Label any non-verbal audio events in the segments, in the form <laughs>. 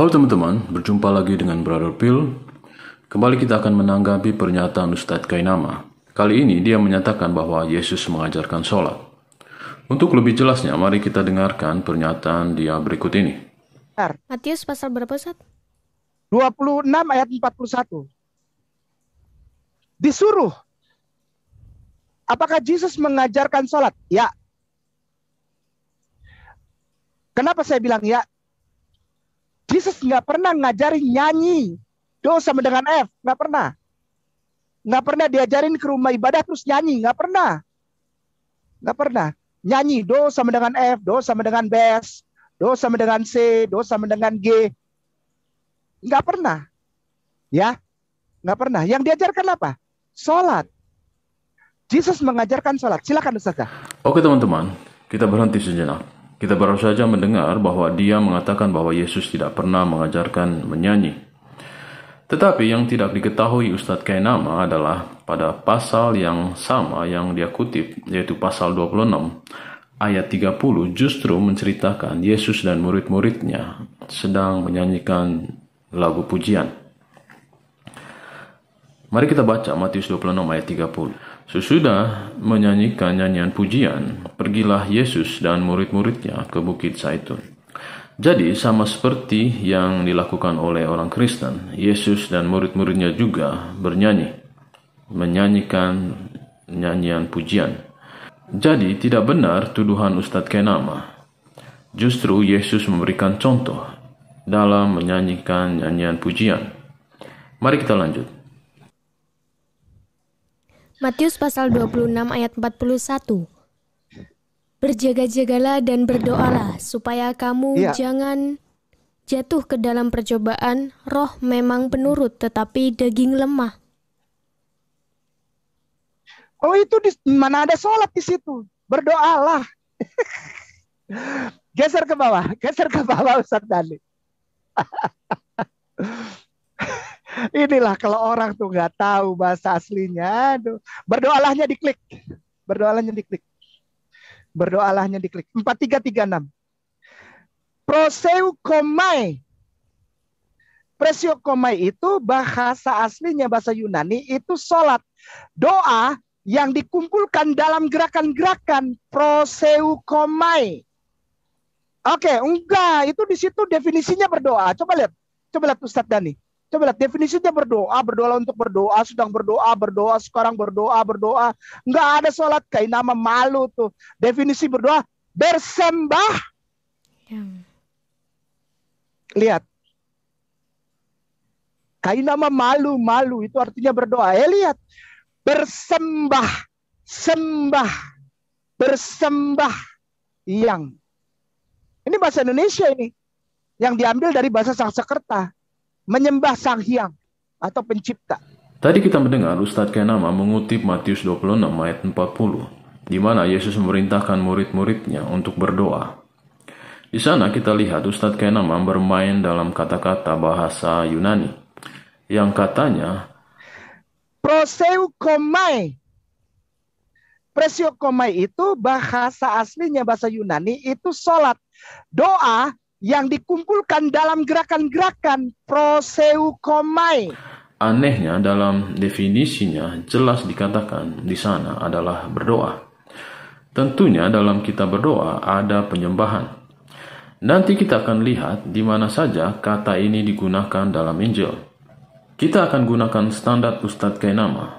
Halo teman-teman, berjumpa lagi dengan Brother Pil. Kembali kita akan menanggapi pernyataan Ustadz Kainama. Kali ini dia menyatakan bahwa Yesus mengajarkan sholat. Untuk lebih jelasnya, mari kita dengarkan pernyataan dia berikut ini. Matius pasal berapa, Ustaz? 26 ayat 41. Disuruh. Apakah Yesus mengajarkan sholat? Ya. Kenapa saya bilang ya? Jesus nggak pernah ngajarin nyanyi do sama dengan F, nggak pernah. Nggak pernah diajarin ke rumah ibadah terus nyanyi, nggak pernah. Nggak pernah. Nyanyi do sama dengan F, do sama dengan B do sama dengan C, do sama dengan G. Nggak pernah. Ya, nggak pernah. Yang diajarkan apa? Sholat. Jesus mengajarkan sholat. Silakan Ustazah. Oke teman-teman, kita berhenti sejenak. Kita baru saja mendengar bahwa dia mengatakan bahwa Yesus tidak pernah mengajarkan menyanyi. Tetapi yang tidak diketahui Ustadz Kainama adalah pada pasal yang sama yang dia kutip, yaitu pasal 26, ayat 30 justru menceritakan Yesus dan murid-muridnya sedang menyanyikan lagu pujian. Mari kita baca Matius 26 ayat 30. Sesudah menyanyikan nyanyian pujian, pergilah Yesus dan murid-muridnya ke Bukit Zaitun. Jadi, sama seperti yang dilakukan oleh orang Kristen, Yesus dan murid-muridnya juga bernyanyi, menyanyikan nyanyian pujian. Jadi, tidak benar tuduhan Ustadz Kenama. Justru Yesus memberikan contoh dalam menyanyikan nyanyian pujian. Mari kita lanjut. Matius pasal 26 ayat 41. Berjaga-jagalah dan berdoalah supaya kamu ya. jangan jatuh ke dalam percobaan. Roh memang penurut tetapi daging lemah. oh itu di, mana ada sholat di situ? Berdoalah. <laughs> geser ke bawah, geser ke bawah Ustaz Dali. <laughs> Inilah kalau orang tuh nggak tahu bahasa aslinya, aduh. Berdoalahnya diklik. Berdoalahnya diklik. Berdoalahnya diklik. 4336. Proseu komai. Presio komai itu bahasa aslinya bahasa Yunani itu sholat. Doa yang dikumpulkan dalam gerakan-gerakan proseu komai. Oke, enggak. Itu di situ definisinya berdoa. Coba lihat. Coba lihat Ustadz Dani. Coba lihat definisinya berdoa, berdoa untuk berdoa, sedang berdoa, berdoa, sekarang berdoa, berdoa. Enggak ada sholat kayak nama malu tuh. Definisi berdoa bersembah. Ya. Lihat. Kayak nama malu, malu itu artinya berdoa. Ya lihat. Bersembah, sembah, bersembah yang. Ini bahasa Indonesia ini. Yang diambil dari bahasa Sanskerta menyembah Sang Hyang atau pencipta. Tadi kita mendengar Ustadz Kenama mengutip Matius 26 ayat 40, di mana Yesus memerintahkan murid-muridnya untuk berdoa. Di sana kita lihat Ustadz Kenama bermain dalam kata-kata bahasa Yunani, yang katanya, Proseu komai. Proseu komai itu bahasa aslinya bahasa Yunani itu sholat. Doa yang dikumpulkan dalam gerakan-gerakan proseukomai. Anehnya dalam definisinya jelas dikatakan di sana adalah berdoa. Tentunya dalam kita berdoa ada penyembahan. Nanti kita akan lihat di mana saja kata ini digunakan dalam Injil. Kita akan gunakan standar Ustadz Kainama.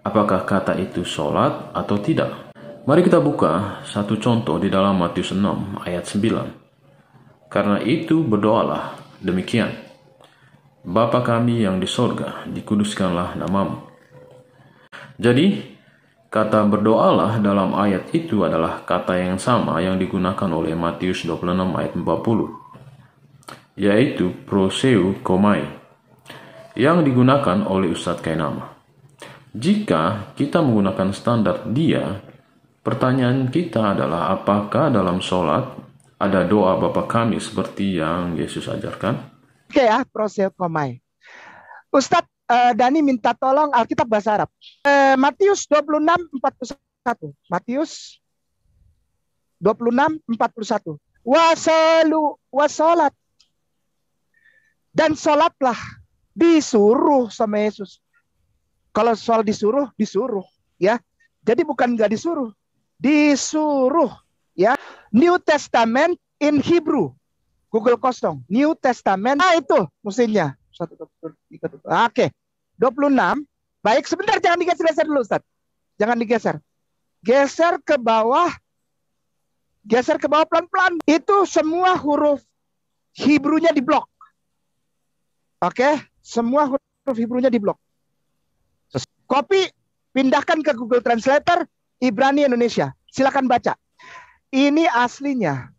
Apakah kata itu sholat atau tidak? Mari kita buka satu contoh di dalam Matius 6 ayat 9. Karena itu berdoalah demikian. Bapa kami yang di sorga, dikuduskanlah namamu. Jadi, kata berdoalah dalam ayat itu adalah kata yang sama yang digunakan oleh Matius 26 ayat 40, yaitu proseu komai, yang digunakan oleh Ustadz Kainama. Jika kita menggunakan standar dia, pertanyaan kita adalah apakah dalam sholat ada doa Bapa kami seperti yang Yesus ajarkan? Oke ya, proses ya, komai. Ustadz uh, Dani minta tolong Alkitab bahasa Arab. Uh, Matius 26 41. Matius 26 41. Wasalu wasolat. Dan solatlah disuruh sama Yesus. Kalau soal disuruh, disuruh ya. Jadi bukan nggak disuruh, disuruh New Testament in Hebrew. Google kosong. New Testament. ah itu mesinnya. Satu, ah, Oke. 26. Baik, sebentar jangan digeser-geser dulu Ustaz. Jangan digeser. Geser ke bawah. Geser ke bawah pelan-pelan. Itu semua huruf di diblok. Oke, semua huruf di diblok. Copy, pindahkan ke Google Translator Ibrani Indonesia. Silakan baca. Ini aslinya.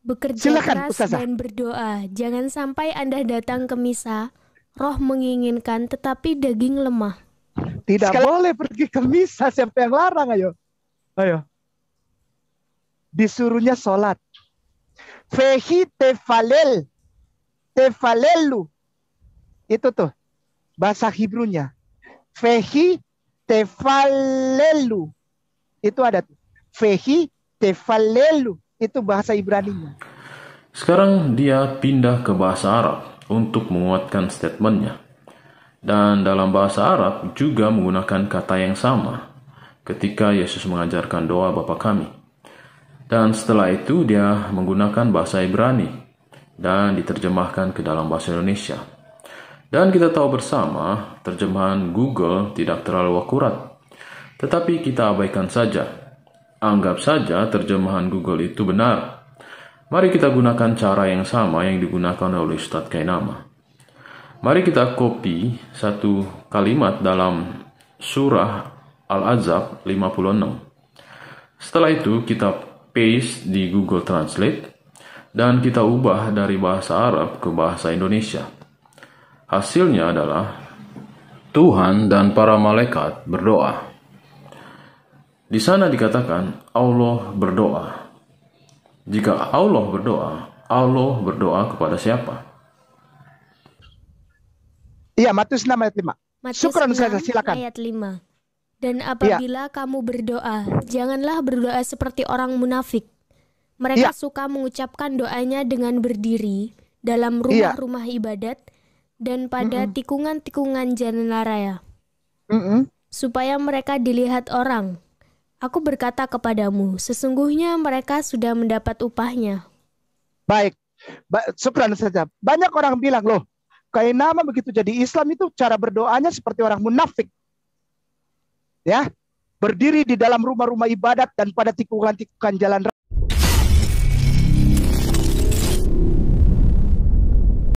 Bekerja Silakan, keras Ustazah. dan berdoa. Jangan sampai Anda datang ke misa, roh menginginkan tetapi daging lemah. Tidak Sekali... boleh pergi ke misa, siapa yang larang ayo. Ayo. Disuruhnya sholat. Fehi tefalel. Tefalelu. Itu tuh. Bahasa Hebrunya. Fehi tefalelu. Itu ada tuh. Fehi tefalelu. Itu bahasa nya. Sekarang dia pindah ke bahasa Arab untuk menguatkan statementnya. Dan dalam bahasa Arab juga menggunakan kata yang sama ketika Yesus mengajarkan doa Bapa kami. Dan setelah itu dia menggunakan bahasa Ibrani dan diterjemahkan ke dalam bahasa Indonesia. Dan kita tahu bersama, terjemahan Google tidak terlalu akurat. Tetapi kita abaikan saja Anggap saja terjemahan Google itu benar. Mari kita gunakan cara yang sama yang digunakan oleh Ustadz Kainama. Mari kita copy satu kalimat dalam surah Al-Azab 56. Setelah itu kita paste di Google Translate dan kita ubah dari bahasa Arab ke bahasa Indonesia. Hasilnya adalah Tuhan dan para malaikat berdoa. Di sana dikatakan Allah berdoa. Jika Allah berdoa, Allah berdoa kepada siapa? Iya, Matius 6 ayat 5. Syukran saya silakan. Ayat 5. Dan iya. apabila ya. kamu berdoa, janganlah berdoa seperti orang munafik. Mereka ya. suka mengucapkan doanya dengan berdiri dalam rumah-rumah iya. ibadat dan pada tikungan-tikungan mm -mm. jalan raya. Mm -mm. Supaya mereka dilihat orang. Aku berkata kepadamu, sesungguhnya mereka sudah mendapat upahnya. Baik, ba sebentar saja. Banyak orang bilang, loh, nama begitu jadi Islam itu cara berdoanya seperti orang munafik. Ya, berdiri di dalam rumah-rumah ibadat dan pada tikungan-tikungan jalan